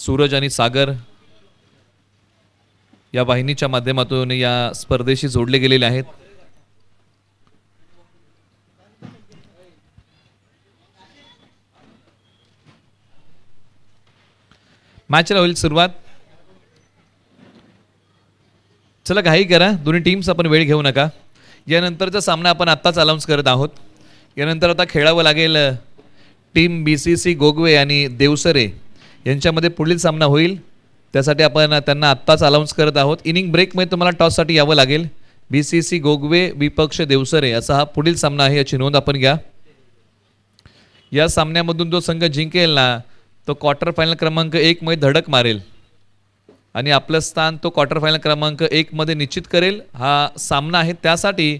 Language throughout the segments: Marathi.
सूरज आणि सागर या वाहिनीच्या माध्यमातून या स्पर्धेशी जोडले गेलेले आहेत मॅचला होईल सुरुवात चला घाई करा दोन्ही टीम्स आपण वेळ घेऊ नका यानंतरचा सामना आपण आत्ताच अनाऊन्स करत आहोत यानंतर आता खेळावं लागेल team B C C Gogwe आणि देवसरे यांच्यामध्ये पुढील सामना होईल त्यासाठी आपण त्यांना आत्ताच अलाउन्स करत आहोत इनिंग ब्रेकमध्ये तुम्हाला टॉससाठी यावं लागेल बी सी सी गोगवे विपक्ष देवसरे असा हा पुढील सामना आहे याची नोंद आपण घ्या या सामन्यामधून जो संघ जिंकेल ना तो क्वार्टर फायनल क्रमांक एकमध्ये धडक मारेल आणि आपलं स्थान तो क्वार्टर फायनल क्रमांक एकमध्ये निश्चित करेल हा सामना आहे त्यासाठी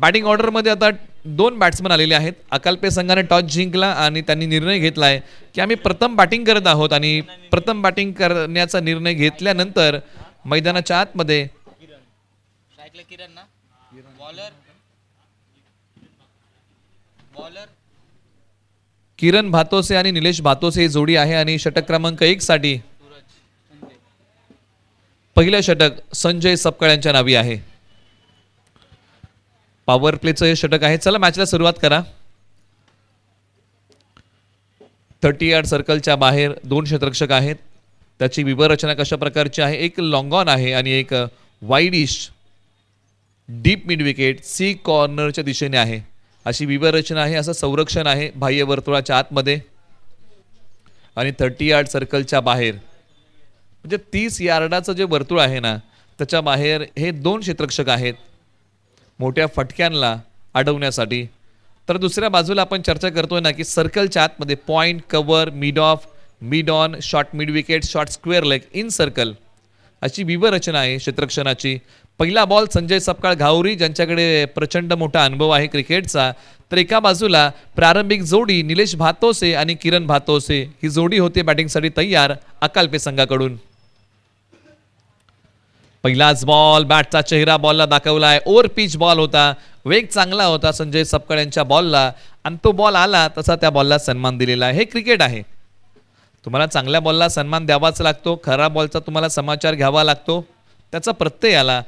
बॅटिंग ऑर्डरमध्ये आता दोन बॅट्समन आलेले आहेत अकाल्पे संघाने टॉस जिंकला आणि त्यांनी निर्णय घेतला आहे की आम्ही प्रथम बॅटिंग करत आहोत आणि प्रथम बॅटिंग करण्याचा निर्णय घेतल्यानंतर मैदानाच्या आतमध्ये किरण भातोसे आणि निलेश भातोसे ही जोडी आहे आणि षटक क्रमांक एक साठी पहिलं षटक संजय सपकाळ यांच्या नावी आहे पॉवर प्लेचं हे षटक आहे चला मॅचला सुरुवात करा थर्टी यार्ड सर्कलच्या बाहेर दोन क्षेत्रक्षक आहेत त्याची विवरचना कशा प्रकारची आहे एक लॉंगॉन आहे आणि एक वाईडिश डीप मिड विकेट सी कॉर्नरच्या दिशेने आहे अशी विवरचना आहे असं संरक्षण आहे बाह्य वर्तुळाच्या आतमध्ये आणि थर्टी यार्ड सर्कलच्या बाहेर म्हणजे तीस यार्डाचं जे वर्तुळ आहे ना त्याच्या बाहेर हे दोन क्षेत्रक्षक आहेत मोठ्या फटक्यांना अडवण्यासाठी तर दुसऱ्या बाजूला आपण चर्चा करतोय ना की सर्कलच्या आतमध्ये point cover mid off mid on short mid wicket short square leg in circle अशी विवरचना आहे क्षेत्रक्षणाची पहिला बॉल संजय सपकाळ घावरी ज्यांच्याकडे प्रचंड मोठा अनुभव आहे क्रिकेटचा तर एका बाजूला प्रारंभिक जोडी निलेश भातोसे आणि किरण भातोसे ही जोडी होते बॅटिंगसाठी तयार अकाल्पे संघाकडून पहिलाच बॉल बॅटचा चेहरा बॉलला दाखवला आहे ओव्हर पिच बॉल होता वेग चांगला होता संजय सपकळ यांच्या बॉलला आणि तो बॉल आला तसा त्या बॉलला सन्मान दिलेला आहे हे क्रिकेट आहे तुम्हाला चांगल्या बॉलला सन्मान द्यावाच लागतो खरा बॉलचा तुम्हाला समाचार घ्यावा लागतो त्याचा प्रत्यय आला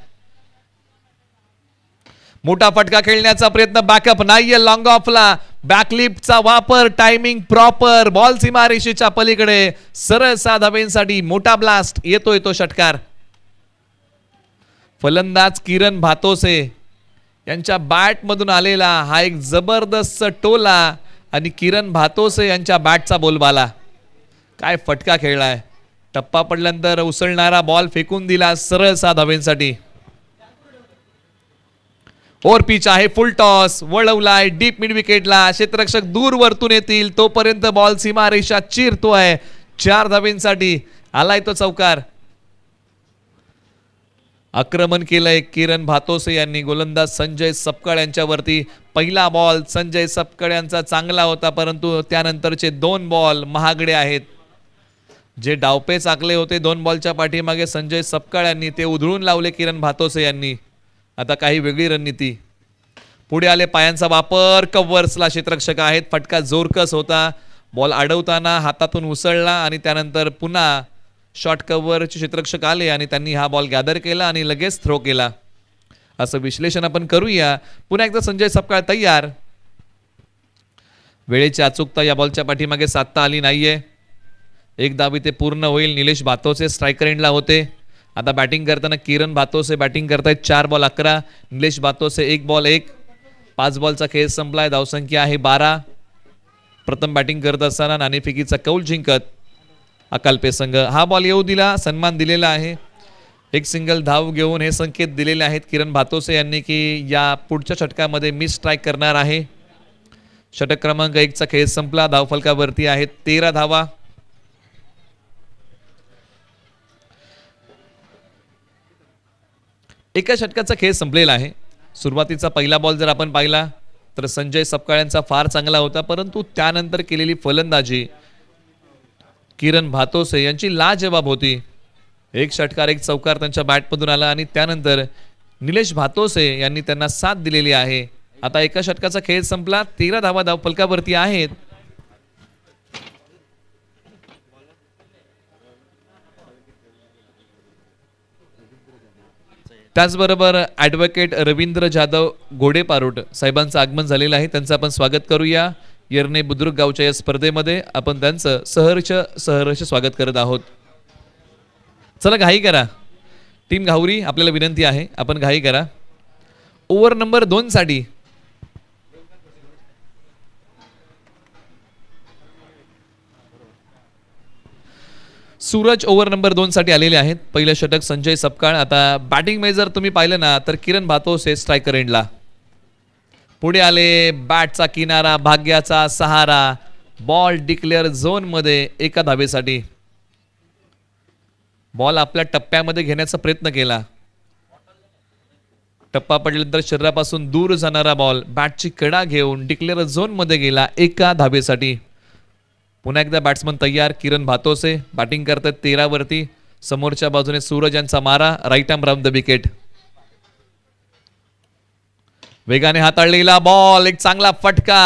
मोठा फटका खेळण्याचा प्रयत्न बॅकअप नाहीये लॉंग ऑफला बॅकलिपचा वापर टायमिंग प्रॉपर बॉल सीमारेषेच्या पलीकडे सरळ साधावेंसाठी मोठा ब्लास्ट येतो तो षटकार फलंदाज किरण भातोसे यांच्या बॅटमधून आलेला हा एक जबरदस्त टोला आणि किरण भातोसे यांच्या बॅटचा बोलबाला काय फटका खेळलाय टप्पा पडल्यानंतर उसळणारा बॉल फेकून दिला सरळ सा धावेंसाठी ओर पिच आहे फुल टॉस वळवलाय डीप मिड विकेटला क्षेत्ररक्षक दूर वरतून येतील तोपर्यंत बॉल सीमारेषा चिरतो आहे चार धावेंसाठी आलाय तो चौकार आक्रमण केलंय किरण भातोसे यांनी गोलंदाज संजय सपकाळ यांच्यावरती पहिला बॉल संजय सपकाळ यांचा चांगला होता परंतु त्यानंतरचे दोन बॉल महागडे आहेत जे डावपे चाकले होते दोन बॉलच्या पाठीमागे संजय सपकाळ यांनी ते उधळून लावले किरण भातोसे यांनी आता काही वेगळी रणनीती पुढे आले पायांचा वापर कवर्सला क्षेत्रक्षक आहेत फटका जोरकस होता बॉल अडवताना हातातून उसळला आणि त्यानंतर पुन्हा शॉर्ट कव्हरचे क्षेत्ररक्षक आले आणि त्यांनी हा बॉल गॅदर केला आणि लगेच थ्रो केला असं विश्लेषण आपण करूया पुन्हा एकदा संजय सपकाळ तयार वेळेची अचूकता या बॉलच्या पाठीमागे साधता आली नाहीये एक दाबी ते पूर्ण होईल निलेश भातोसे स्ट्रायकर एंडला होते आता बॅटिंग करताना किरण भातोसे बॅटिंग करतायत चार बॉल अकरा निलेश भातोसे एक बॉल एक पाच बॉलचा खेळ संपलाय धावसंख्या आहे बारा प्रथम बॅटिंग करत असताना नाणेफिकीचा कौल जिंकत अकाल्पे संघ हा बॉल येऊ दिला सन्मान दिलेला आहे एक सिंगल धाव घेऊन हे संकेत दिलेले आहेत किरण भातोसे यांनी की या पुढच्या षटकामध्ये मी स्ट्राईक करणार आहे षटक क्रमांक एकचा खेळ संपला धावफलकावरती आहेत तेरा धावा एका षटकाचा खेळ संपलेला आहे सुरुवातीचा पहिला बॉल जर आपण पाहिला तर संजय सपकाळ्यांचा फार चांगला होता परंतु त्यानंतर केलेली फलंदाजी किरण भातोसे यांची लाजवाब होती एक षटकार एक चौकार त्यांच्या बॅटमधून आला आणि त्यानंतर निलेश भातोसे यांनी त्यांना साथ दिलेली आहे आता एका षटकाचा खेळ संपला तेरा धावा धाव पलकावरती आहेत त्याचबरोबर ॲडव्होकेट रवींद्र जाधव पारोट साहेबांचं आगमन झालेलं आहे त्यांचं आपण स्वागत करूया येरणे बुद्रुक गावच्या या स्पर्धेमध्ये आपण त्यांचं सहर्ष सहर्ष स्वागत करत आहोत चला घाई करा टीम घावरी आपल्याला विनंती आहे आपण घाई करा ओव्हर नंबर साठी सूरज ओव्हर नंबर साठी आलेले आहेत पहिलं षटक संजय सपकाळ आता बॅटिंग मे जर तुम्ही पाहिलं ना तर किरण भातोसे स्ट्रायकर एंडला पुढे आले बॅटचा किनारा भाग्याचा सहारा बॉल डिक्लेअर झोन मध्ये एका धावेसाठी बॉल आपल्या टप्प्यामध्ये घेण्याचा प्रयत्न केला टप्पा पडल्यानंतर शरीरापासून दूर जाणारा बॉल बॅटची कडा घेऊन डिक्लेअर झोन मध्ये गेला एका धावेसाठी पुन्हा एकदा बॅट्समन तयार किरण भातोसे बॅटिंग करतात तेरावरती समोरच्या बाजूने सूरज यांचा मारा right arm round the wicket वेगाने हाताळलेला बॉल एक चांगला फटका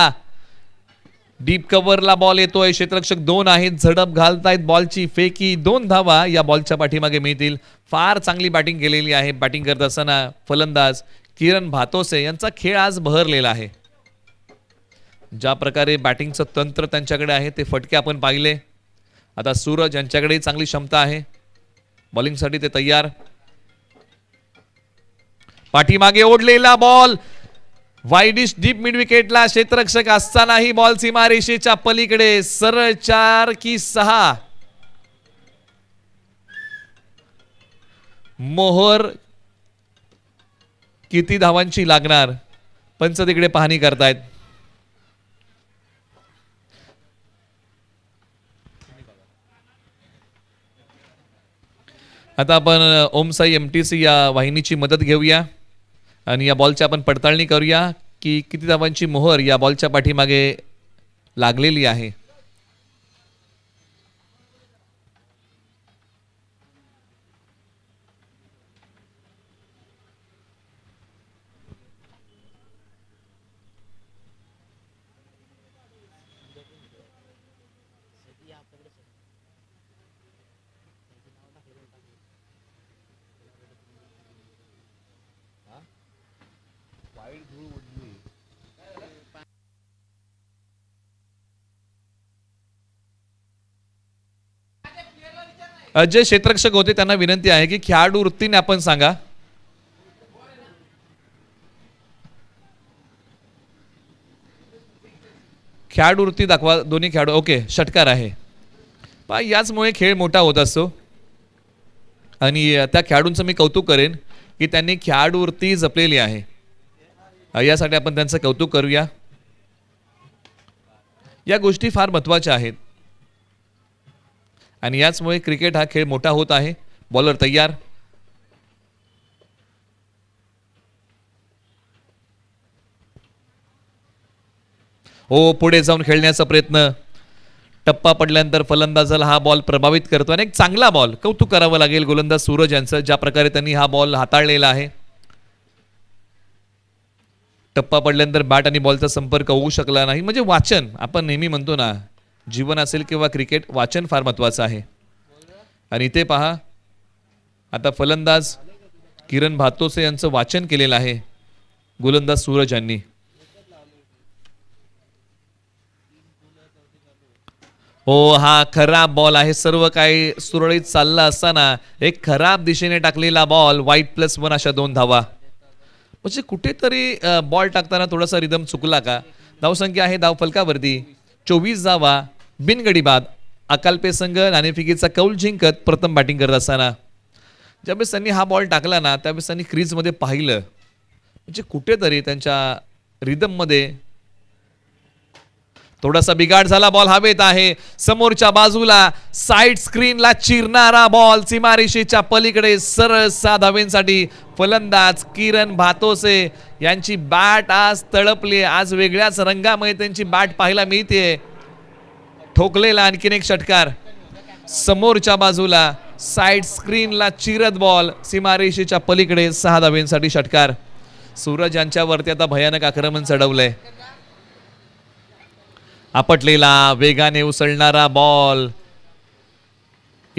डीप कव्हरला बॉल येतोय क्षेत्ररक्षक दोन आहेत झडप घालतायत बॉलची फेकी दोन धावा या बॉलच्या पाठीमागे मिळतील फार चांगली बॅटिंग केलेली आहे बॅटिंग करत असताना फलंदाज किरण भातोसे यांचा खेळ आज बहरलेला आहे ज्या प्रकारे बॅटिंगचं तंत्र त्यांच्याकडे आहे ते फटके आपण पाहिले आता सूरज यांच्याकडे चांगली क्षमता आहे बॉलिंगसाठी ते तयार पाठीमागे ओढलेला बॉल वाईडिश डीप मिड विकेटला क्षेत्ररक्षक असतानाही बॉल सीमा रेषेच्या पलीकडे सरळ चार की सहा मोहर किती धावांची लागणार पंच तिकडे पाहणी करतायत आता आपण ओमसाई एम टी सी या वाहिनीची मदत घेऊया आणि या बॉलची आपण पडताळणी करूया की किती धावांची मोहर या बॉलच्या पाठीमागे लागलेली आहे जे क्षेत्रक्षक होते त्यांना विनंती आहे की खेळाडू वृत्तीने आपण सांगा खेळाडू वृत्ती दाखवा दोन्ही खेळाडू ओके षटकार आहे पहा याचमुळे खेळ मोठा होत असतो आणि त्या खेळाडूंचं मी कौतुक करेन की त्यांनी खेळाडू वृत्ती जपलेली आहे यासाठी आपण त्यांचं कौतुक करूया या गोष्टी फार महत्त्वाच्या आहेत आणि याचमुळे क्रिकेट हा खेळ मोठा होत आहे बॉलर तयार हो पुढे जाऊन खेळण्याचा प्रयत्न टप्पा पडल्यानंतर फलंदाजाला हा बॉल प्रभावित करतो आणि एक चांगला बॉल कौतुक करावं लागेल गोलंदाज सूरज यांचं ज्या प्रकारे त्यांनी हा बॉल हाताळलेला आहे टप्पा पडल्यानंतर बॅट आणि बॉलचा संपर्क होऊ शकला नाही म्हणजे वाचन आपण नेहमी म्हणतो ना जीवन असेल किंवा क्रिकेट वाचन फार महत्वाचं आहे आणि इथे पहा आता फलंदाज किरण भातोसे यांचं वाचन केलेलं आहे गोलंदाज सूरज यांनी हो हा खराब बॉल आहे सर्व काही सुरळीत चाललं असताना एक खराब दिशेने टाकलेला बॉल वाईट प्लस वन अशा दोन धावा म्हणजे कुठेतरी बॉल टाकताना थोडासा रिदम चुकला का धावसंख्या आहे धाव फलकावरती चोवीस धावा बिनगडी बाद अकाल्पे संघ नाणेफिकीचा कौल जिंकत प्रथम बॅटिंग करत असताना ज्यावेळेस त्यांनी हा बॉल टाकला ना त्यावेळेस त्यांनी क्रीजमध्ये पाहिलं म्हणजे कुठेतरी त्यांच्या रिदममध्ये थोडासा बिघाड झाला बॉल हवेत आहे समोरच्या बाजूला साईड स्क्रीनला चिरणारा बॉल सीमारेषेच्या पलीकडे सरळ सात फलंदाज किरण भातोसे यांची बॅट आज तळपली आज वेगळ्याच रंगामध्ये त्यांची बॅट पाहायला मिळते ठोकलेला आणखीन एक षटकार समोरच्या बाजूला स्क्रीन स्क्रीनला चिरत बॉल सीमारेषेच्या पलीकडे सहा साठी षटकार सूरज यांच्यावरती आता भयानक आक्रमण चढवलंय आपटलेला वेगाने उसळणारा बॉल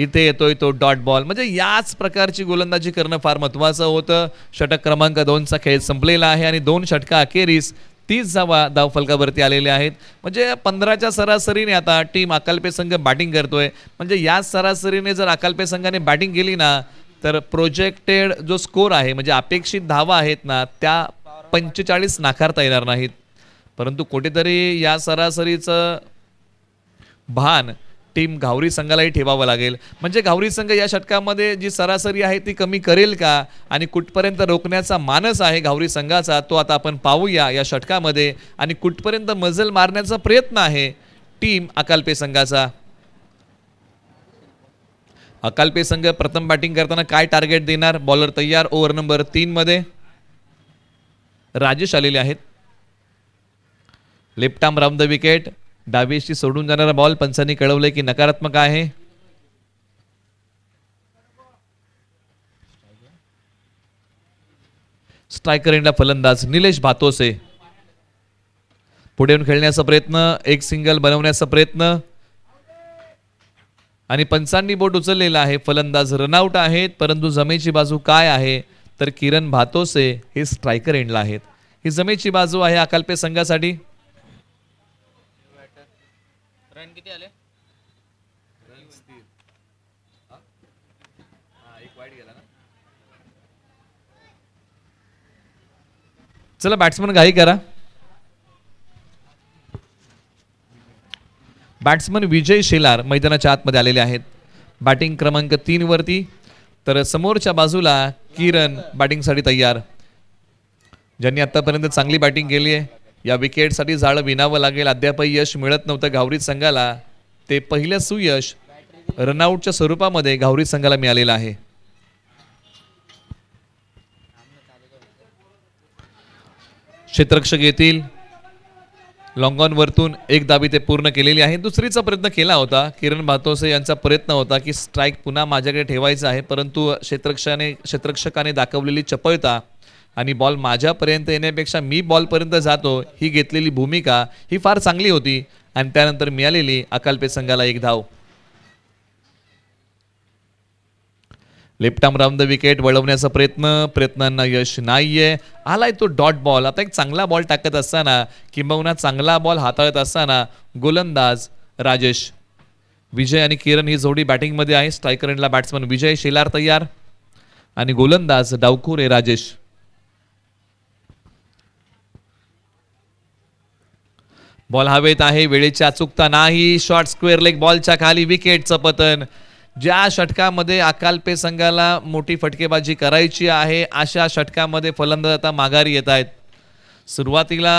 इथे येतोय तो डॉट बॉल म्हणजे याच प्रकारची गोलंदाजी करणं फार महत्वाचं होतं षटक क्रमांक दोनचा खेळ संपलेला आहे आणि दोन षटका अखेरीस तीस जावा फलकावरती आलेले आहेत म्हणजे पंधराच्या सरासरीने आता टीम अकाल्पे संघ बॅटिंग करतोय म्हणजे या सरासरीने जर अकाल्पे संघाने बॅटिंग केली ना तर प्रोजेक्टेड जो स्कोर आहे म्हणजे अपेक्षित धावा आहेत ना त्या पंचेचाळीस नाकारता येणार नाहीत परंतु कुठेतरी या सरासरीचं भान टीम घावरी संघालाही ठेवावं लागेल म्हणजे घावरी संघ या षटकामध्ये जी सरासरी आहे ती कमी करेल का आणि कुठपर्यंत रोखण्याचा मानस आहे घावरी संघाचा तो आता आपण पाहूया या षटकामध्ये आणि कुठपर्यंत मजल मारण्याचा प्रयत्न आहे टीम अकालपे संघाचा अकालपे संघ प्रथम बॅटिंग करताना काय टार्गेट देणार बॉलर तयार ओव्हर नंबर तीनमध्ये राजेश आलेले आहेत left arm round the wicket डावीशी सोडून जाणारा बॉल पंचांनी कळवलंय की नकारात्मक आहे स्ट्रायकर एंडला फलंदाज निलेश भातोसे पुढे खेळण्याचा प्रयत्न एक सिंगल बनवण्याचा प्रयत्न आणि पंचांनी बोट उचललेला आहे फलंदाज रनआउट आहेत परंतु जमेची बाजू काय आहे तर किरण भातोसे हे स्ट्रायकर एंडला आहेत ही जमेची बाजू आहे अकाल्पे संघासाठी किती आले रन एक वाईट गेला ना चला बॅट्समन घाई करा बॅट्समन विजय शेलार मैदानाच्या आतमध्ये आलेले आहेत बॅटिंग क्रमांक तीन वरती तर समोरच्या बाजूला किरण बॅटिंगसाठी तयार ज्यांनी आतापर्यंत चांगली बॅटिंग केली आहे या विकेटसाठी जाळं विणावं लागेल अद्यापही यश मिळत नव्हतं घावरी संघाला ते पहिलं सुयश रनआउटच्या स्वरूपामध्ये घावरी संघाला मिळालेलं आहे क्षेत्रक्षक येतील वरतून एक दाबी ते पूर्ण केलेली आहे दुसरीचा प्रयत्न केला होता किरण भातोसे यांचा प्रयत्न होता की स्ट्राईक पुन्हा माझ्याकडे ठेवायचा आहे परंतु क्षेत्रक्षाने क्षेत्रक्षकाने दाखवलेली चपळता आणि बॉल माझ्यापर्यंत येण्यापेक्षा मी बॉलपर्यंत जातो ही घेतलेली भूमिका ही फार चांगली होती आणि त्यानंतर मिळालेली अकालपे संघाला एक धाव लेफ्टाम राऊंड द विकेट वळवण्याचा प्रयत्न प्रयत्नांना यश नाहीये आलाय तो डॉट बॉल आता एक चांगला बॉल टाकत असताना किंबहुना चांगला बॉल हाताळत असताना गोलंदाज राजेश विजय आणि किरण ही जोडी बॅटिंगमध्ये आहे स्ट्रायकर बॅट्समन विजय शेलार तयार आणि गोलंदाज डावखुरे राजेश बॉल हवेत आहे वेळेची अचूकता नाही शॉर्ट स्क्वेअर लेग बॉलच्या खाली विकेटचं पतन ज्या षटकामध्ये अकालपे संघाला मोठी फटकेबाजी करायची आहे अशा षटकामध्ये फलंदाज आता माघारी येत आहेत सुरुवातीला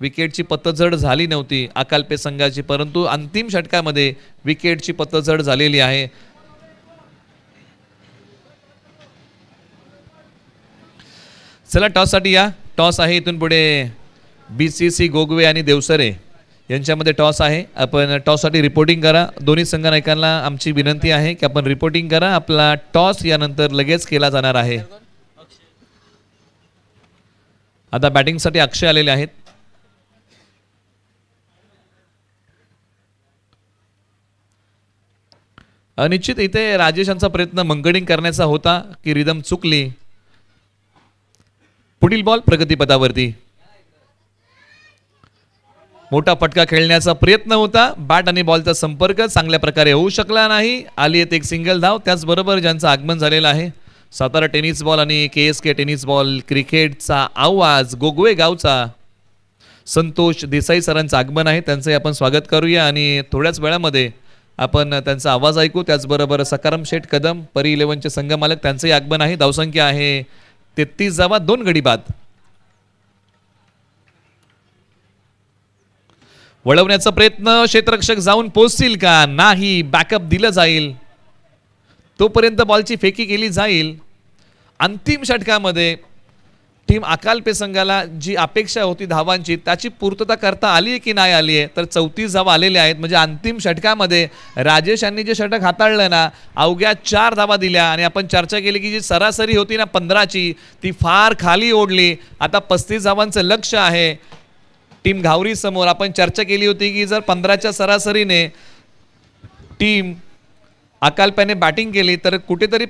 विकेटची पत्तझड झाली नव्हती अकालपे संघाची परंतु अंतिम षटकामध्ये विकेटची पतझड झालेली आहे चला टॉससाठी या टॉस आहे इथून पुढे बी सी सी गोगवे आणि देवसरे यांच्यामध्ये टॉस आहे आपण टॉससाठी रिपोर्टिंग करा दोन्ही संघनायकांना आमची विनंती आहे की आपण रिपोर्टिंग करा आपला टॉस यानंतर लगेच केला जाणार आहे आता बॅटिंगसाठी अक्षय आलेले आहेत अनिश्चित इथे राजेश यांचा प्रयत्न मंगडिंग करण्याचा होता की रिदम चुकली पुढील बॉल प्रगतीपथावरती मोठा फटका खेळण्याचा प्रयत्न होता बॅट आणि बॉलचा संपर्क चांगल्या प्रकारे होऊ शकला नाही आली येत एक सिंगल धाव त्याचबरोबर ज्यांचं आगमन झालेलं आहे सातारा टेनिस बॉल आणि K S K tennis ball क्रिकेटचा आवाज गोगवे गावचा संतोष देसाई सरांचं आगमन आहे त्यांचंही आपण स्वागत करूया आणि थोड्याच वेळामध्ये आपण त्यांचा आवाज ऐकू त्याचबरोबर सकाराम शेठ कदम परी इलेव्हनचे संघ मालक त्यांचंही आगमन आहे धावसंख्या आहे तेहतीस जावा दोन गडी बाद वळवण्याचा प्रयत्न क्षेत्ररक्षक जाऊन पोचतील का नाही बॅकअप दिलं जाईल तोपर्यंत बॉलची फेकी केली जाईल अंतिम षटकामध्ये टीम अकालपे संघाला जी अपेक्षा होती धावांची त्याची पूर्तता करता आली आहे की नाही आली आहे तर चौतीस धावा आलेल्या आहेत म्हणजे अंतिम षटकामध्ये राजेश यांनी जे षटक हाताळलं ना अवघ्या चार धावा दिल्या आणि आपण चर्चा केली की जी सरासरी होती ना पंधराची ती फार खाली ओढली आता पस्तीस धावांचं लक्ष आहे टीम घावरी समोर आपण चर्चा केली होती की जर पंधराच्या सरासरीने टीम अकाल्प्याने बॅटिंग केली तर कुठेतरी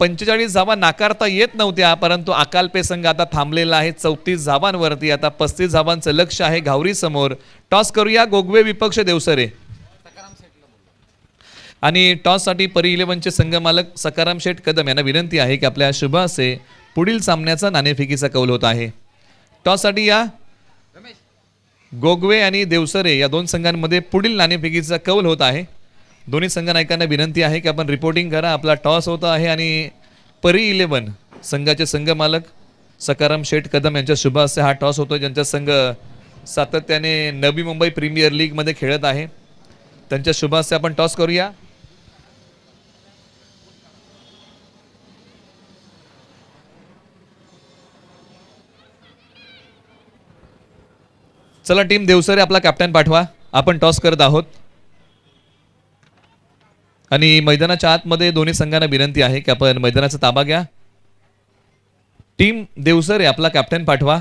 पंचेचाळीस धावा नाकारता येत नव्हत्या परंतु अकाल्पे संघ आता थांबलेला आहे चौतीस धावांवरती आता पस्तीस धावांचं लक्ष आहे घावरी समोर टॉस करूया गोगवे विपक्ष देवसरे आणि टॉससाठी परी इलेव्हनचे मालक सकाराम शेठ कदम यांना विनंती आहे की आपल्या शुभासे पुढील सामन्याचा नाणेफिकीचा कौल होत आहे टॉससाठी या गोगवे आणि देवसरे या दोन संघांमध्ये पुढील नाणेफेकीचा कौल होत आहे दोन्ही नायकांना विनंती आहे की आपण रिपोर्टिंग करा आपला टॉस होत आहे आणि परी इलेवन संघाचे संघ मालक सकाराम शेठ कदम यांच्या शुभ हा टॉस होतो ज्यांचा संघ सातत्याने नवी मुंबई प्रीमियर लीगमध्ये खेळत आहे त्यांच्या शुभ आपण टॉस करूया चला टीम देवसरे आपला कॅप्टन पाठवा आपण टॉस करत आहोत आणि मैदानाच्या आतमध्ये दोन्ही संघांना विनंती आहे की आपण मैदानाचा ताबा घ्या टीम देवसरे आपला कॅप्टन पाठवा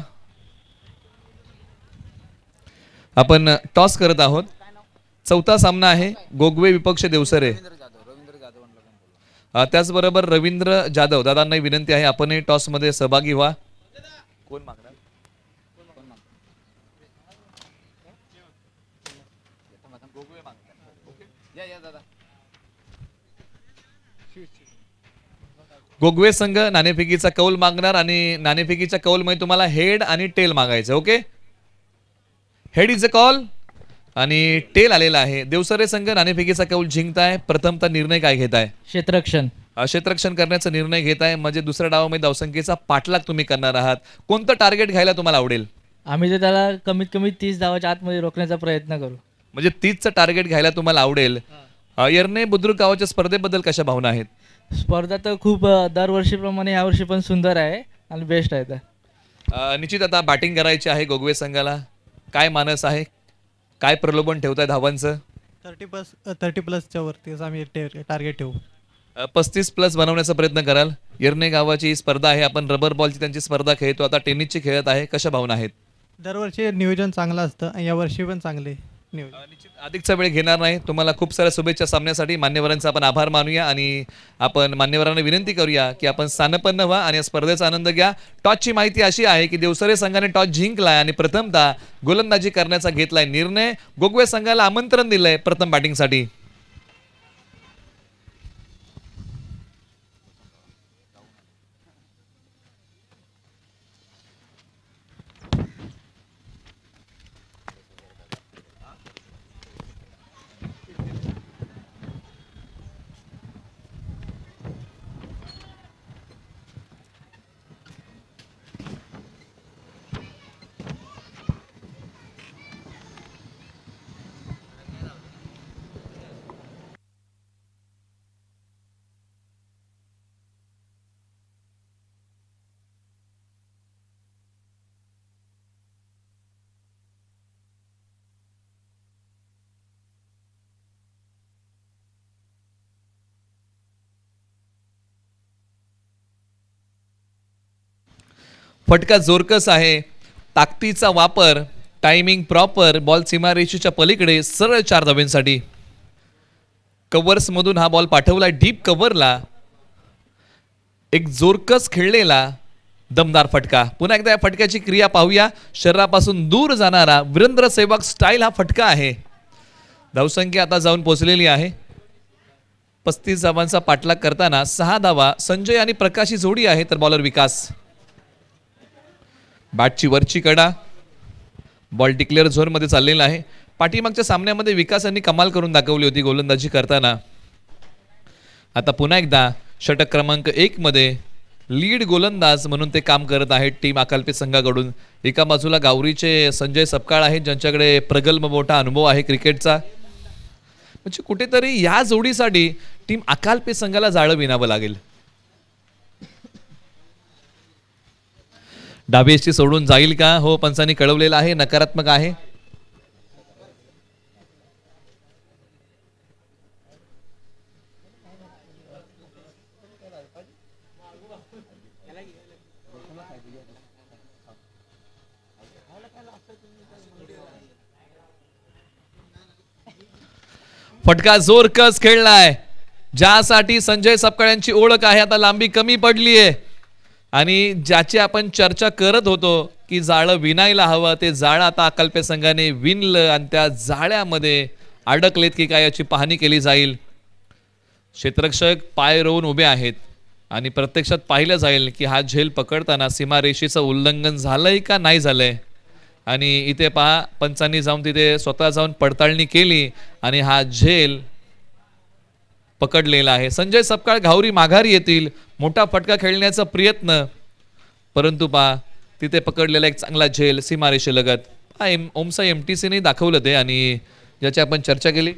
आपण टॉस करत आहोत चौथा सामना आहे गोगवे विपक्ष देवसरे त्याचबरोबर रवींद्र जाधव दादांना विनंती आहे आपण टॉसमध्ये सहभागी व्हा कोण मागणार गोगवे संघ नाणेफेकीचा कौल मागणार आणि कौल मध्ये तुम्हाला हेड आणि टेल मागायचं okay head is a call आणि टेल आलेला आहे देवसरे संघ नाणेफेकीचा कौल जिंकताय प्रथमता निर्णय काय घेताय क्षेत्रक्षण क्षेत्रक्षण करण्याचा निर्णय घेत आहे म्हणजे दुसऱ्या डावामध्ये धावसंख्येचा पाठलाग तुम्ही करणार आहात कोणतं टार्गेट घ्यायला तुम्हाला आवडेल आम्ही तर त्याला कमीत कमी तीस धावाच्या आतमध्ये रोखण्याचा प्रयत्न करू म्हणजे तीसचं टार्गेट घ्यायला तुम्हाला आवडेल यरने बुद्रुक गावाच्या स्पर्धेबद्दल कशा भावना आहेत स्पर्धा तर खूप दरवर्षीप्रमाणे यावर्षी पण सुंदर आहे आणि बेस्ट आहे तर निश्चित आता बॅटिंग करायची आहे गोगवे संघाला काय मानस आहे काय प्रलोभन ठेवत आहे धावांचं थर्टी प्लस थर्टी प्लसच्या वरती आम्ही टार्गेट ठेवू पस्तीस प्लस बनवण्याचा प्रयत्न कराल येरणे गावाची स्पर्धा आहे आपण रबर बॉलची त्यांची स्पर्धा खेळतो आता टेनिसची खेळत आहे कशा भावना आहेत दरवर्षी नियोजन चांगलं असतं यावर्षी पण चांगले निश्चित अधिकचा वेळ घेणार नाही तुम्हाला खूप साऱ्या शुभेच्छा सामन्यासाठी मान्यवरांचा आपण आभार मानूया आणि आपण मान्यवरांना विनंती करूया की आपण सानपन्न व्हा आणि या स्पर्धेचा आनंद घ्या टॉसची माहिती अशी आहे की देवसरे संघाने टॉस जिंकलाय आणि प्रथमतः गोलंदाजी करण्याचा घेतलाय निर्णय गोगवे संघाला आमंत्रण दिलंय प्रथम बॅटिंगसाठी फटका जोरकस आहे ताकदीचा वापर टायमिंग प्रॉपर बॉल सीमारेषेच्या पलीकडे सरळ चार धाब्यांसाठी मधून हा बॉल पाठवला डीप कव्हरला एक जोरकस खेळलेला दमदार फटका पुन्हा एकदा या फटक्याची क्रिया पाहूया शरीरापासून दूर जाणारा वीरेंद्र सेवक स्टाईल हा फटका आहे धावसंख्या आता जाऊन पोचलेली आहे पस्तीस धावांचा पाठलाग करताना सहा धावा संजय आणि प्रकाशी जोडी आहे तर बॉलर विकास बॅटची वरची कडा बॉल डिक्लेअर झोनमध्ये चाललेला आहे पाठीमागच्या सामन्यामध्ये विकासांनी कमाल करून दाखवली होती गोलंदाजी करताना आता पुन्हा एकदा षटक क्रमांक एकमध्ये लीड गोलंदाज म्हणून ते काम करत आहेत टीम अकाल्पे संघाकडून एका बाजूला गावरीचे संजय सपकाळ आहेत ज्यांच्याकडे प्रगल्भ मोठा अनुभव आहे क्रिकेटचा म्हणजे कुठेतरी या जोडीसाठी टीम अकाल्पे संघाला जाळं विणावं लागेल टी सोडून जाईल का हो पंचांनी कळवलेलं आहे नकारात्मक आहे फटका जोर कस खेळलाय ज्यासाठी संजय सपकाळ ओळख आहे आता लांबी कमी पडली आहे आणि ज्याची आपण चर्चा करत होतो की जाळं विनायला हवं ते जाळं आता अकल्प्य संघाने विणलं आणि त्या जाळ्यामध्ये अडकलेत की काय याची पाहणी केली जाईल क्षेत्रक्षक पाय रोवून उभे आहेत आणि प्रत्यक्षात पाहिलं जाईल की हा झेल पकडताना सीमारेषेचं उल्लंघन झालंय का नाही झालंय आणि इथे पहा पंचांनी जाऊन तिथे स्वतः जाऊन पडताळणी केली आणि हा झेल पकडलेला आहे संजय सपकाळ घावरी माघारी येतील मोठा फटका खेळण्याचा प्रयत्न परंतु पा तिथे पकडलेला एक चांगला झेल सीमारेषेलगत हा एम ओमसा एम टी सीने दाखवलं ते आणि ज्याची आपण चर्चा केली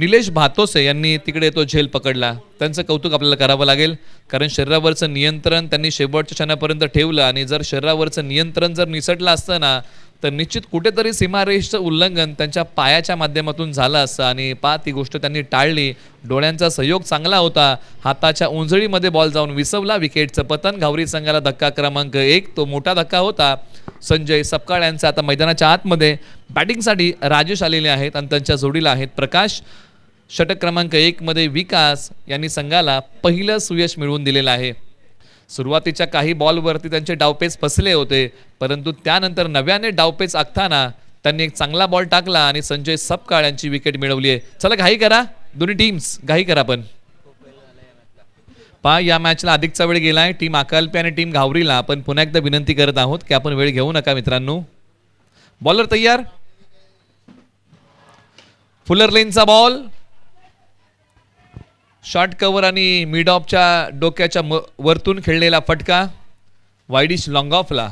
निलेश भातोसे यांनी तिकडे तो झेल पकडला त्यांचं कौतुक आपल्याला करावं लागेल कारण शरीरावरचं नियंत्रण त्यांनी शेवटच्या क्षणापर्यंत ठेवलं आणि जर शरीरावरचं नियंत्रण जर निसटलं असतं ना तर निश्चित कुठेतरी सीमारेषचं उल्लंघन त्यांच्या पायाच्या माध्यमातून झालं असतं आणि पा ती गोष्ट त्यांनी टाळली डोळ्यांचा सहयोग चांगला होता हाताच्या उंजळीमध्ये बॉल जाऊन विसवला विकेटचं पतन घावरी संघाला धक्का क्रमांक एक तो मोठा धक्का होता संजय सपकाळ यांचा आता मैदानाच्या आतमध्ये बॅटिंगसाठी राजेश आलेले आहेत आणि त्यांच्या जोडीला आहेत प्रकाश षटक क्रमांक एकमध्ये विकास यांनी संघाला पहिलं सुयश मिळवून दिलेलं आहे सुरुवातीच्या काही बॉलवरती त्यांचे डावपेच फसले होते परंतु त्यानंतर नव्याने डावपेच आखताना त्यांनी एक चांगला बॉल टाकला आणि संजय सपकाळ यांची विकेट मिळवली आहे चला घाई करा दोन्ही टीम्स घाई करा पण पहा या मॅचला अधिकचा वेळ गेलाय टीम अकल्प आणि टीम घावरीला आपण पुन्हा एकदा विनंती करत आहोत की आपण वेळ घेऊ नका मित्रांनो बॉलर तयार फुलर लेनचा बॉल शॉर्ट कव्हर आणि मिड ऑफच्या डोक्याच्या म वरतून खेळलेला फटका वाईडिश लॉंग ऑफला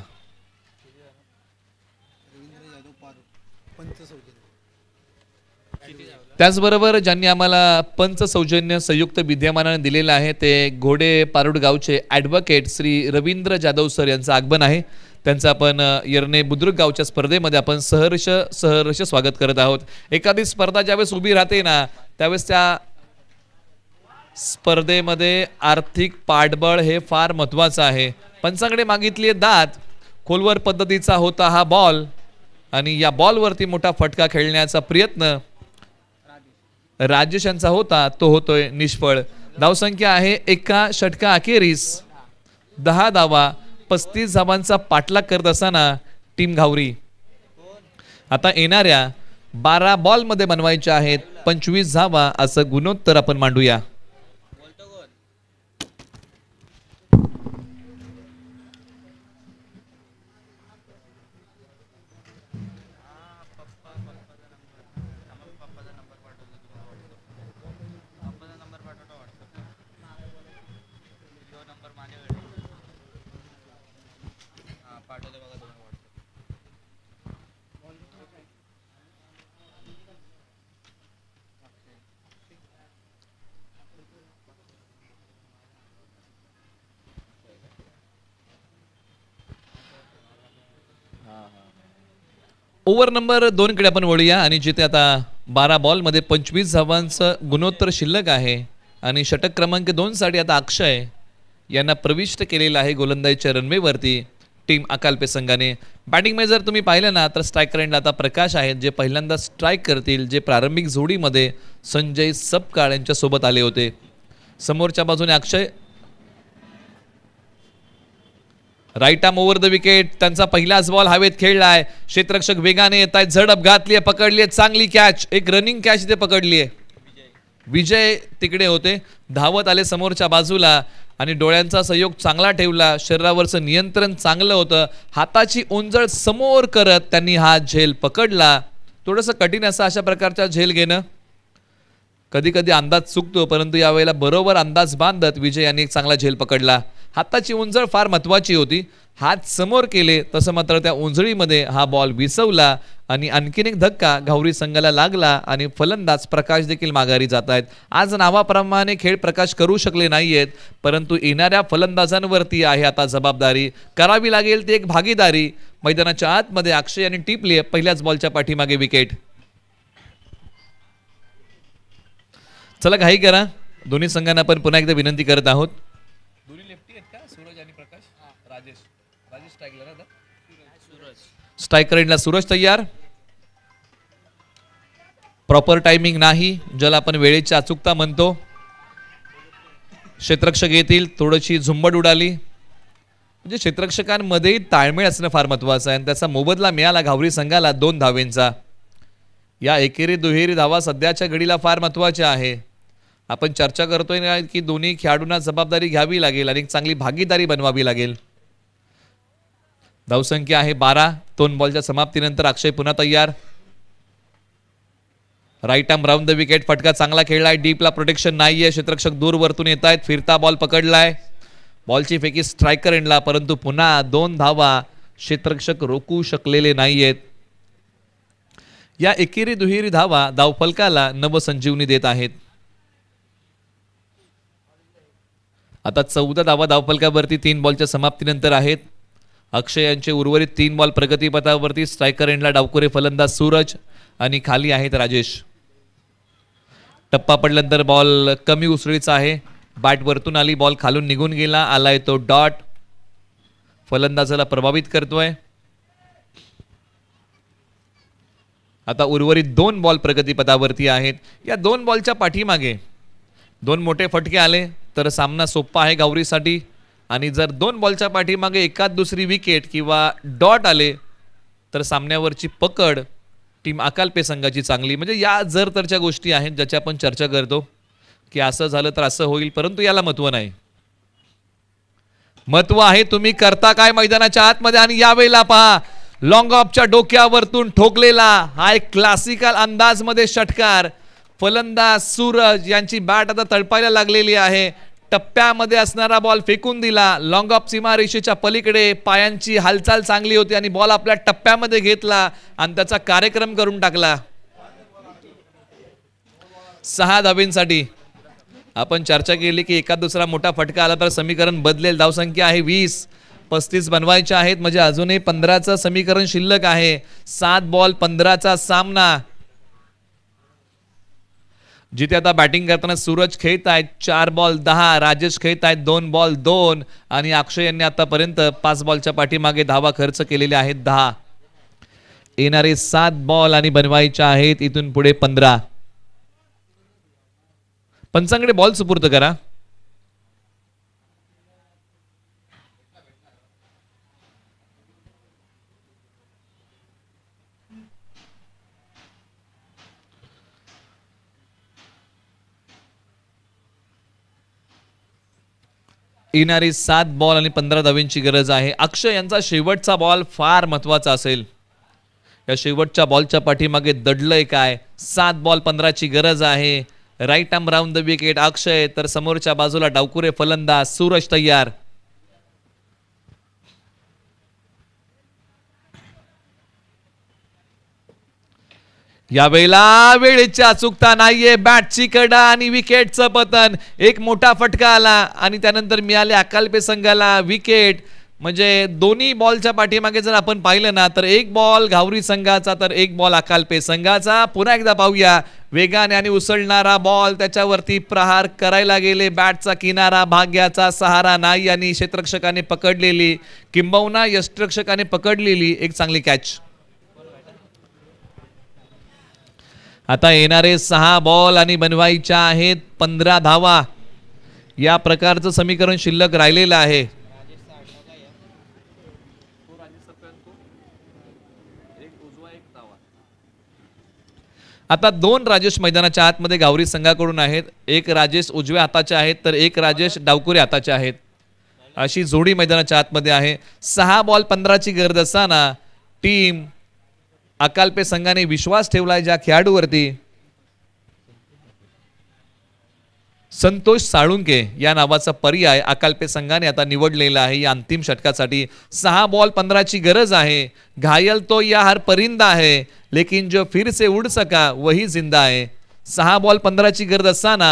त्याचबरोबर ज्यांनी आम्हाला पंच सौजन्य संयुक्त विद्यमानाने दिलेलं आहे ते घोडे पारुड गावचे ॲडव्होकेट श्री रवींद्र जाधव सर यांचं आगमन आहे त्यांचं आपण येरणे बुद्रुक गावच्या स्पर्धेमध्ये आपण सहर्ष सहर्ष स्वागत करत आहोत एखादी स्पर्धा ज्यावेळेस उभी राहते ना त्यावेळेस त्या स्पर्धेमध्ये आर्थिक पाठबळ हे फार महत्त्वाचं आहे पंचांकडे मागितली दात खोलवर पद्धतीचा होता हा बॉल आणि या बॉलवरती मोठा फटका खेळण्याचा प्रयत्न राजेश होता तो होतोय निष्फळ धावसंख्या आहे एका षटका अखेरीस दहा धावा पस्तीस धावांचा पाठलाग करत असताना टीम घावरी आता येणाऱ्या बारा बॉलमध्ये बनवायच्या आहेत पंचवीस धावा असं गुणोत्तर आपण मांडूया ओव्हर नंबर दोनकडे आपण वळूया आणि जिथे आता बारा बॉलमध्ये पंचवीस धावांचं गुणोत्तर शिल्लक आहे आणि षटक क्रमांक साठी आता अक्षय यांना प्रविष्ट केलेलं आहे गोलंदाजीच्या रनवेवरती टीम अकाल्पे संघाने बॅटिंगमध्ये जर तुम्ही पाहिलं ना तर स्ट्राईक रेंडला आता प्रकाश आहेत जे पहिल्यांदा स्ट्राईक करतील जे प्रारंभिक जोडीमध्ये संजय सपकाळ यांच्यासोबत आले होते समोरच्या बाजूने Akshay right arm over the wicket त्यांचा पहिलाच बॉल हवेत खेळलाय क्षेत्ररक्षक वेगाने येत आहेत झडप घातली आहे पकडली आहे चांगली कॅच एक रनिंग कॅच इथे पकडली आहे विजय तिकडे होते धावत आले समोरच्या बाजूला आणि डोळ्यांचा सहयोग चांगला ठेवला शरीरावरचं नियंत्रण चांगलं होतं हाताची ओंजळ समोर करत त्यांनी हा झेल पकडला थोडंसं कठीण असं अशा प्रकारचा झेल घेणं कधी कधी अंदाज चुकतो परंतु यावेळेला बरोबर अंदाज बांधत विजय यांनी एक चांगला झेल पकडला हाताची उंजळ फार महत्वाची होती हात समोर केले तसं मात्र त्या उंजळीमध्ये हा बॉल विसवला आणि आणखीन एक धक्का घावरी संघाला लागला आणि फलंदाज प्रकाश देखील माघारी जात आहेत आज नावाप्रमाणे खेळ प्रकाश करू शकले नाही आहेत परंतु येणाऱ्या फलंदाजांवरती आहे आता जबाबदारी करावी लागेल ती एक भागीदारी मैदानाच्या आतमध्ये अक्षय आणि टिपली पहिल्याच बॉलच्या पाठीमागे विकेट चला घाई करा दोन्ही संघांना आपण पुन्हा एकदा विनंती करत आहोत स्ट्राईक रेडला सुरज तयार प्रॉपर टायमिंग नाही ज्याला आपण वेळेची अचूकता म्हणतो क्षेत्रक्षक येतील थोडीशी झुंबड उडाली म्हणजे क्षेत्रक्षकांमध्येही ताळमेळ असणं फार महत्त्वाचं आहे आणि त्याचा मोबदला मिळाला घावरी संघाला दोन धावेंचा या एकेरी दुहेरी धावा सध्याच्या घडीला फार महत्वाच्या आहे आपण चर्चा करतोय की दोन्ही खेळाडूंना जबाबदारी घ्यावी लागेल आणि चांगली भागीदारी बनवावी लागेल धावसंख्या आहे बारा दोन बॉलच्या समाप्तीनंतर अक्षय पुन्हा तयार right arm round the wicket फटका चांगला खेळलाय डीपला प्रोटेक्शन नाहीये क्षेत्रक्षक दूर वरतून येत आहेत फिरता बॉल पकडलाय बॉलची फेकी स्ट्रायकर एंडला परंतु पुन्हा दोन धावा क्षेत्रक्षक रोखू शकलेले नाहीयेत या एकेरी दुहेरी धावा धावफलकाला नवसंजीवनी देत आहेत आता चौदा धावा धावफलकावरती तीन बॉलच्या समाप्तीनंतर आहेत अक्षय यांचे उर्वरित तीन बॉल प्रगतीपथावरती स्ट्रायकर एंडला डावकुरे फलंदाज सूरज आणि खाली आहेत राजेश टप्पा पडल्यानंतर बॉल कमी उसळीचा आहे बॅट वरतून आली बॉल खालून निघून गेला आलाय तो डॉट फलंदाजाला प्रभावित करतोय आता उर्वरित दोन बॉल प्रगतीपथावरती आहेत या दोन बॉलच्या पाठीमागे दोन मोठे फटके आले तर सामना सोपा आहे गावरीसाठी आणि जर दोन बॉलच्या पाठीमागे एकाच दुसरी विकेट किंवा डॉट आले तर सामन्यावरची पकड टीम अकालपे संघाची चांगली म्हणजे या जर तरच्या गोष्टी आहेत ज्याच्या आपण चर्चा करतो की असं झालं तर असं होईल परंतु याला महत्व नाही महत्व आहे तुम्ही करता काय मैदानाच्या आतमध्ये आणि यावेळेला पहा लॉंग ऑफच्या डोक्यावरतून ठोकलेला हा एक क्लासिकल अंदाजमध्ये षटकार फलंदाज सूरज यांची बॅट आता तडपायला लागलेली आहे टप्प्यामध्ये असणारा बॉल फेकून दिला लॉंग ऑफ सीमा रेषेच्या पलीकडे पायांची हालचाल चांगली होती आणि बॉल आपल्या टप्प्यामध्ये घेतला आणि त्याचा कार्यक्रम करून टाकला सहा धाबींसाठी आपण चर्चा केली की एका दुसरा मोठा फटका आला तर समीकरण बदलेल धावसंख्या आहे वीस पस्तीस बनवायच्या आहेत म्हणजे अजूनही पंधराचं समीकरण शिल्लक आहे सात बॉल पंधराचा सामना जिथे आता बॅटिंग करताना सूरज खेळत आहेत चार बॉल दहा राजेश खेळत आहेत दोन बॉल दोन आणि अक्षय यांनी आतापर्यंत पाच बॉलच्या पाठीमागे धावा खर्च केलेले आहेत दहा येणारे सात बॉल आणि बनवायच्या आहेत इथून पुढे पंधरा पंचांगडे बॉल सुपूर्द करा येणारी सात बॉल आणि पंधरा धावींची गरज आहे अक्षय यांचा शेवटचा बॉल फार महत्त्वाचा असेल या शेवटच्या बॉलच्या पाठीमागे दडलंय काय सात बॉल पंधराची गरज आहे राईट आम राऊंड द विकेट अक्षय तर समोरच्या बाजूला डावकुरे फलंदाज सूरज तयार यावेळेला वेळेची अचूकता नाहीये बॅटची कडा आणि विकेटचं पतन एक मोठा फटका आला आणि त्यानंतर मिळाले अकालपे संघाला विकेट म्हणजे दोन्ही बॉलच्या पाठीमागे जर आपण पाहिलं ना तर एक बॉल घावरी संघाचा तर एक बॉल अकालपे संघाचा पुन्हा एकदा पाहूया वेगाने आणि उसळणारा बॉल त्याच्यावरती प्रहार करायला गेले बॅटचा किनारा भाग्याचा सहारा नाही आणि क्षेत्रक्षकाने पकडलेली किंबहुना यष्टरक्षकाने पकडलेली एक चांगली कॅच आता येणारे सहा बॉल आणि बनवायच्या आहेत पंधरा धावा या प्रकारचं समीकरण शिल्लक राहिलेलं आहे आता दोन राजेश मैदानाच्या आतमध्ये गावरी संघाकडून आहेत एक राजेश उजव्या हाताचे आहेत तर एक राजेश डावकुरे हाताचे आहेत अशी जोडी मैदानाच्या आतमध्ये आहे सहा बॉल पंधराची गरज असताना टीम अकाल्पे संघाने विश्वास ठेवलाय ज्या खेळाडूवरती संतोष साळुंके या नावाचा पर्याय अकाल्पे संघाने आता निवडलेला आहे या अंतिम षटकासाठी सहा बॉल पंधराची गरज आहे घायल तो या हर परिंदा आहे लेकिन जो फिर से उड सका वही जिंदा आहे सहा बॉल पंधराची गरज असताना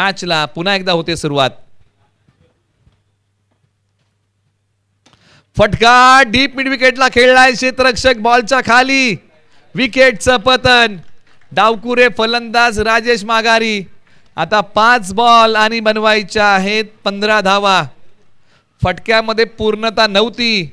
मॅचला पुन्हा एकदा होते सुरुवात फटका डीप मिडविकेटला खेळलाय क्षेत्ररक्षक बॉलच्या खाली विकेटचं पतन डावकुरे फलंदाज राजेश माघारी आता पाच बॉल आणि बनवायच्या आहेत पंधरा धावा फटक्यामध्ये पूर्णता नव्हती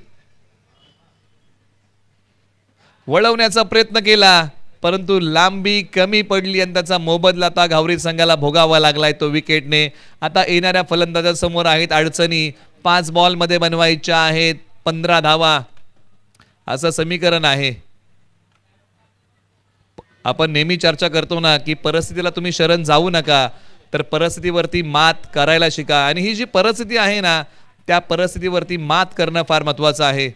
वळवण्याचा प्रयत्न केला परंतु लांबी कमी पडली आणि त्याचा मोबदला आता घावरी संघाला भोगावा लागलाय तो विकेटने आता येणाऱ्या फलंदाजासमोर आहेत अडचणी पाच बॉलमध्ये बनवायच्या आहेत पंधरा धावा असं समीकरण आहे आपण नेहमी चर्चा करतो ना की परिस्थितीला तुम्ही शरण जाऊ नका तर परिस्थितीवरती मात करायला शिका आणि ही जी परिस्थिती आहे ना त्या परिस्थितीवरती मात करणं फार महत्वाचं आहे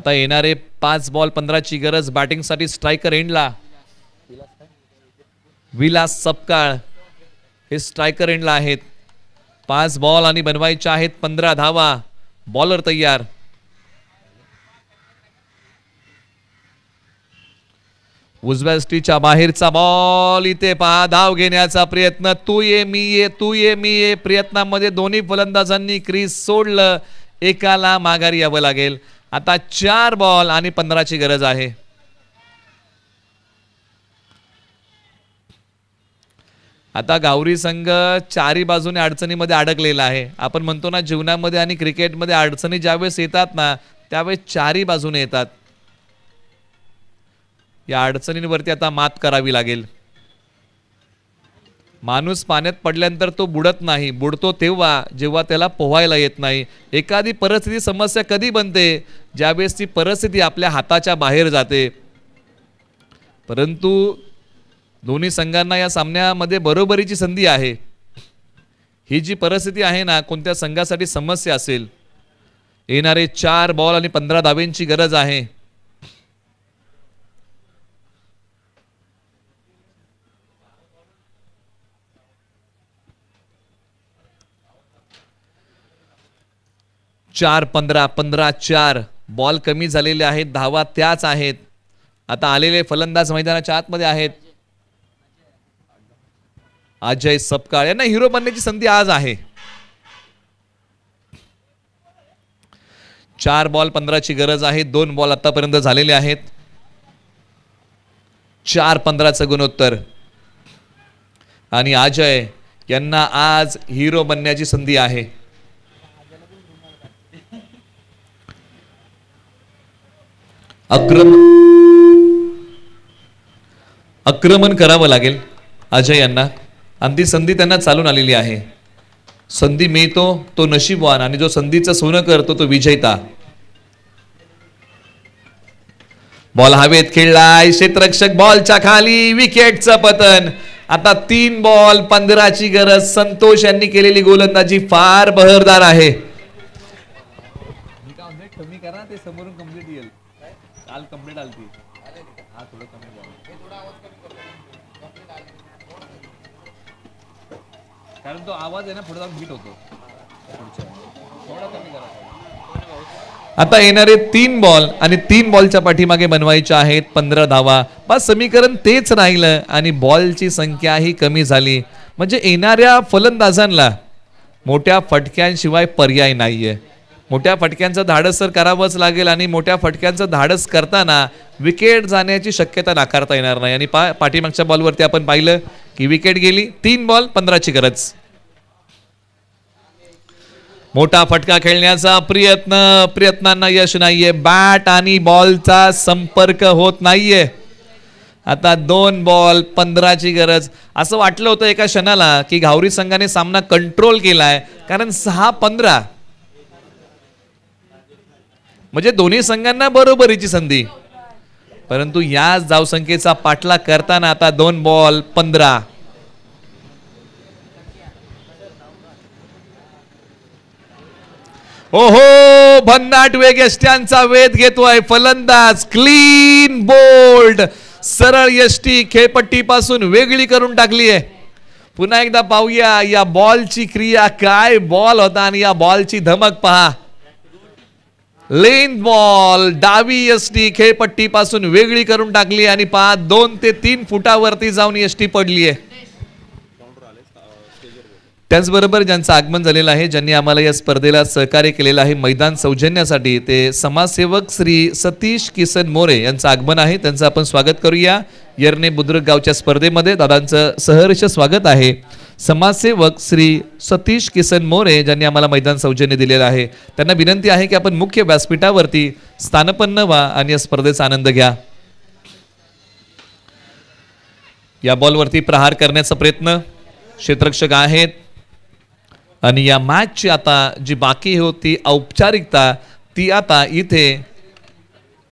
आता येणारे पाच बॉल पंधराची गरज बॅटिंगसाठी स्ट्रायकर एंडला विलास सपकाळ हे स्ट्रायकर एंडला आहेत पाच बॉल आणि बनवायचे आहेत पंधरा धावा बॉलर तयार उजव्या बाहेरचा बॉल इथे पहा धाव घेण्याचा प्रयत्न तू ये मी ये तू ये मी ये प्रयत्नामध्ये दोन्ही फलंदाजांनी क्रीज सोडलं एकाला माघारी यावं लागेल आता चार बॉल आणि पंधराची गरज आहे आता गावरी संघ चारी बाजूने अडचणीमध्ये अडकलेला आहे आपण म्हणतो ना जीवनामध्ये आणि क्रिकेटमध्ये अडचणी ज्यावेळेस येतात ना त्यावेळेस चारी बाजूने येतात या अडचणींवरती आता मात करावी लागेल माणूस पाण्यात पडल्यानंतर तो बुडत नाही बुडतो तेव्हा जेव्हा त्याला पोहायला येत नाही एखादी परिस्थिती समस्या कधी बनते ज्यावेळेस ती परिस्थिती आपल्या हाताच्या बाहेर जाते परंतु दोन्ही संघांना या सामन्यामध्ये बरोबरीची संधी आहे ही जी परिस्थिती आहे ना कोणत्या संघासाठी समस्या असेल येणारे चार बॉल आणि पंधरा धावेंची गरज आहे चार पंधरा पंधरा चार बॉल कमी झालेले आहेत धावा त्याच आहेत आता आलेले फलंदाज मैदानाच्या आतमध्ये आहेत अजय सपकाळ यांना हिरो बनण्याची संधी आज आहे चार बॉल पंधराची गरज आहे दोन बॉल आतापर्यंत झालेले आहेत चार पंधराचं गुणोत्तर आणि अजय यांना आज हिरो बनण्याची संधी आहे अक्रम आक्रमण करावं लागेल अजय यांना आणि ती संधी त्यांना चालून आलेली आहे संधी मिळतो तो नशीबवान आणि जो संधीचं सोनं करतो तो विजेता बॉल हवेत खेळलाय क्षेत्ररक्षक बॉलच्या खाली विकेटचं पतन आता तीन बॉल पंधराची गरज संतोष यांनी केलेली गोलंदाजी फार बहरदार आहे काल कंप्लीट आली ती हा थोडं कमी कारण तो आवाज आहे ना थोडा हिट होतो आता येणारे तीन बॉल आणि तीन बॉलच्या पाठीमागे बनवायचे आहेत पंधरा धावा बस समीकरण तेच राहिलं आणि बॉलची संख्या ही कमी झाली म्हणजे येणाऱ्या फलंदाजांना मोठ्या फटक्यांशिवाय पर्याय नाहीये मोठ्या फटक्यांचं धाडस तर करावंच लागेल आणि मोठ्या फटक्यांचं धाडस करताना विकेट जाण्याची शक्यता नाकारता येणार नाही आणि पा पाठीमागच्या बॉलवरती आपण पाहिलं की विकेट गेली तीन बॉल पंधराची गरज मोठा फटका खेळण्याचा प्रयत्न प्रयत्नांना यश नाहीये बॅट आणि बॉलचा संपर्क होत नाहीये आता दोन बॉल पंधराची गरज असं वाटलं होतं एका क्षणाला की घावरी संघाने सामना कंट्रोल केलाय कारण सहा पंधरा म्हणजे दोन्ही संघांना बरोबरीची संधी परंतु या जावसंख्येचा पाठला करताना आता दोन बॉल पंधरा ओहो भन्नाट यष्ट्यांचा वेध घेतोय फलंदाज क्लीन बोल्ड सरळ यष्टी खेळपट्टी पासून वेगळी करून टाकली आहे पुन्हा एकदा पाहूया या बॉलची क्रिया काय बॉल होता आणि या बॉलची धमक पहा लेन बॉल डावी टी खेळपट्टी पासून वेगळी करून टाकली आणि पहा दोन ते तीन फुटावरती जाऊन टी पडली आहे त्याचबरोबर ज्यांचं आगमन झालेलं आहे ज्यांनी आम्हाला या स्पर्धेला सहकार्य केलेलं आहे मैदान सौजन्यासाठी ते समाजसेवक श्री सतीश किसन मोरे यांचं आगमन आहे त्यांचं आपण स्वागत करूया यरणे बुद्रुक गावच्या स्पर्धेमध्ये दादांचं सहर्ष स्वागत आहे समाजसेवक श्री सतीश किसन मोरे ज्यांनी आम्हाला मैदान सौजन्य दिलेलं आहे त्यांना विनंती आहे की आपण मुख्य व्यासपीठावरती स्थानपन्न व्हा आणि या स्पर्धेचा आनंद घ्या या बॉलवरती प्रहार करण्याचा प्रयत्न क्षेत्रक्षक आहेत आणि या मॅचची आता जी बाकी होती औपचारिकता ती आता इथे